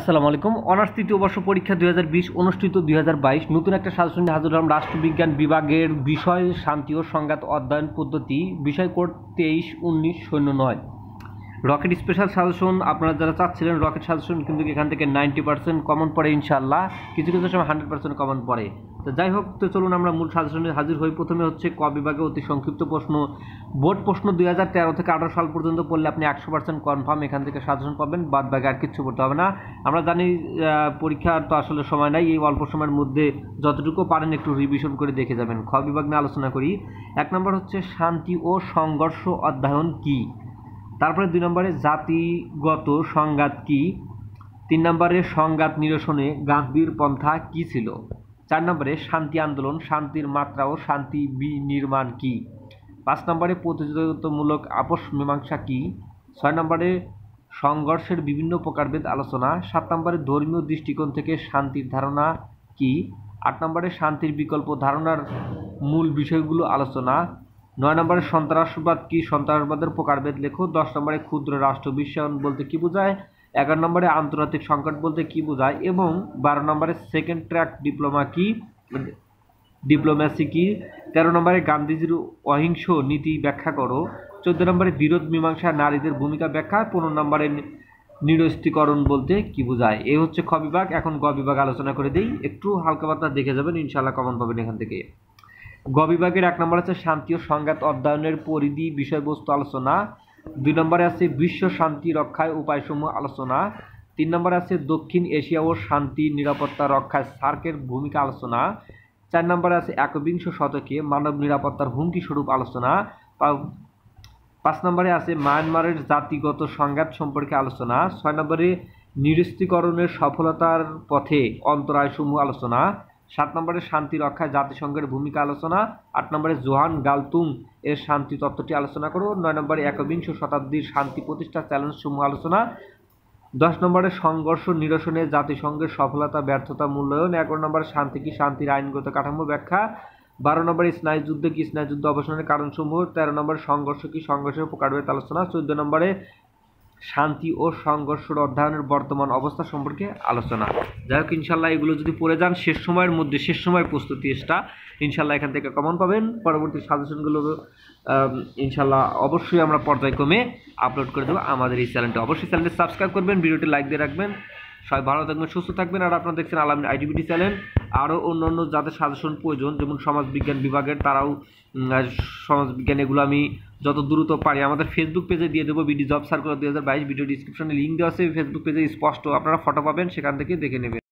আসসালামু আলাইকুম অনার্স তৃতীয় বর্ষ পরীক্ষা দুই অনুষ্ঠিত দুই নতুন একটা সাজেশনে হাজির হলাম রাষ্ট্রবিজ্ঞান বিভাগের বিষয় শান্তি ও সংঘাত অধ্যয়ন পদ্ধতি বিষয় কোড তেইশ উনিশ শূন্য নয় রকেট স্পেশাল সাজেশন আপনারা যারা চাচ্ছিলেন রকেট সাজেশন কিন্তু এখান থেকে নাইনটি পার্সেন্ট কমন পড়ে ইনশাল্লাহ কিছু কিছু সময় হান্ড্রেড পার্সেন্ট কমন পড়ে তো আচ্ছা, যাই হোক তো চলুন আমরা মূল সাজেশনে হাজির হই প্রথমে হচ্ছে ক বিভাগে অতি সংক্ষিপ্ত প্রশ্ন বোর্ড প্রশ্ন দুই হাজার তেরো থেকে আঠারো সাল পর্যন্ত পড়লে আপনি একশো পার্সেন্ট কনফার্ম এখান থেকে সাজেশন পাবেন বাদ বাকি আর কিচ্ছু পড়তে হবে না আমরা জানি পরীক্ষার তো আসলে সময় নাই এই অল্প সময়ের মধ্যে যতটুকু পারেন একটু রিভিশন করে দেখে যাবেন খ বিভাগ নিয়ে আলোচনা করি এক নম্বর হচ্ছে শান্তি ও সংঘর্ষ অধ্যয়ন কী তারপরে দুই নম্বরে জাতিগত সংঘাত কী তিন নম্বরে সংঘাত নিরসনে গান্ধীর পন্থা কী ছিল চার নম্বরে শান্তি আন্দোলন শান্তির মাত্রা ও শান্তি বিনির্মাণ কী পাঁচ নম্বরে প্রতিযোগিতামূলক আপোষ মীমাংসা কী ছয় নম্বরে সংঘর্ষের বিভিন্ন প্রকারভেদ আলোচনা সাত নম্বরে ধর্মীয় দৃষ্টিকোণ থেকে শান্তির ধারণা কী আট নম্বরে শান্তির বিকল্প ধারণার মূল বিষয়গুলো আলোচনা নয় নম্বরে সন্ত্রাসবাদ কি সন্ত্রাসবাদের প্রকারভেদ লেখো দশ নম্বরে ক্ষুদ্র রাষ্ট্র বিশ্বায়ন বলতে কী বোঝায় এগারো নম্বরে আন্তর্জাতিক সংকট বলতে কি বোঝায় এবং বারো নম্বরে সেকেন্ড ট্র্যাক ডিপ্লোমা কি ডিপ্লোম্যাসি মানে কি তেরো নম্বরে গান্ধীজির অহিংস নীতি ব্যাখ্যা করো চোদ্দ নম্বরে বিরোধ মীমাংসা নারীদের ভূমিকা ব্যাখ্যা পনেরো নম্বরে নিরস্তিকরণ বলতে কি বোঝায় এ হচ্ছে খ বিভাগ এখন গ বিভাগ আলোচনা করে দিই একটু হালকা পাতলা দেখে যাবেন ইনশাল্লাহ কমন পাবেন এখান থেকে গ বিভাগের এক নম্বর আছে শান্তি ও সংঘাত অধ্যয়নের পরিধি বিষয়বস্তু আলোচনা দুই নম্বরে আছে বিশ্ব শান্তি রক্ষায় উপায়সমূহ আলোচনা তিন নম্বরে আছে দক্ষিণ এশিয়া ও শান্তি নিরাপত্তা রক্ষায় সার্কের ভূমিকা আলোচনা চার নম্বরে আছে একবিংশ শতকে মানব নিরাপত্তার হুমকি স্বরূপ আলোচনা পাঁচ নম্বরে আছে মায়ানমারের জাতিগত সংঘাত সম্পর্কে আলোচনা ছয় নম্বরে নিরস্ত্রীকরণের সফলতার পথে অন্তরায়সমূহ আলোচনা সাত নম্বরে শান্তি রক্ষায় জাতিসংঘের ভূমিকা আলোচনা আট নম্বরে জোহান গালতুং এর শান্তি তত্ত্বটি আলোচনা করব নয় নম্বরে একবিংশ শতাব্দীর শান্তি প্রতিষ্ঠা চ্যালেঞ্জ সমূহ আলোচনা দশ নম্বরে সংঘর্ষ নিরসনে জাতিসংঘের সফলতা ব্যর্থতা মূল্যায়ন এগারো নম্বরে শান্তি কি শান্তির আইনগত কাঠামো ব্যাখ্যা বারো নম্বরে স্নায়ুযুদ্ধে কি স্নায়ুযুদ্ধ অবসানের কারণসমূহ তেরো নম্বরে সংঘর্ষ কি সংঘর্ষের প্রকারভেদ আলোচনা চোদ্দ নম্বরে শান্তি ও সংঘর্ষ অধ্যয়নের বর্তমান অবস্থা সম্পর্কে আলোচনা যাই হোক ইনশাল্লাহ এগুলো যদি পড়ে যান শেষ সময়ের মধ্যে শেষ সময়ের প্রস্তুতি এসটা ইনশাল্লাহ এখান থেকে কমন পাবেন পরবর্তী সাজেশনগুলো ইনশাল্লাহ অবশ্যই আমরা পর্যায়ক্রমে আপলোড করে দেবো আমাদের এই চ্যানেলটা অবশ্যই চ্যানেলটি সাবস্ক্রাইব করবেন ভিডিওটি লাইক দিয়ে রাখবেন সবাই ভালো থাকবেন সুস্থ থাকবেন আর আপনারা দেখছেন আলামিন আইডিবিটি চ্যানেল আরও অন্য অন্য যাদের সাজেশন প্রয়োজন যেমন সমাজবিজ্ঞান বিভাগের তারাও সমাজবিজ্ঞান এগুলো আমি যত দ্রুত পারি আমাদের ফেসবুক পেজে দিয়ে দেবো বিডি জব সার্কুলার বাইশ ভিডিও ডিসক্রিপশনে লিঙ্ক দেওয়া আছে ফেসবুক পেজে স্পষ্ট আপনারা ফটো পাবেন সেখান থেকে দেখে নেবেন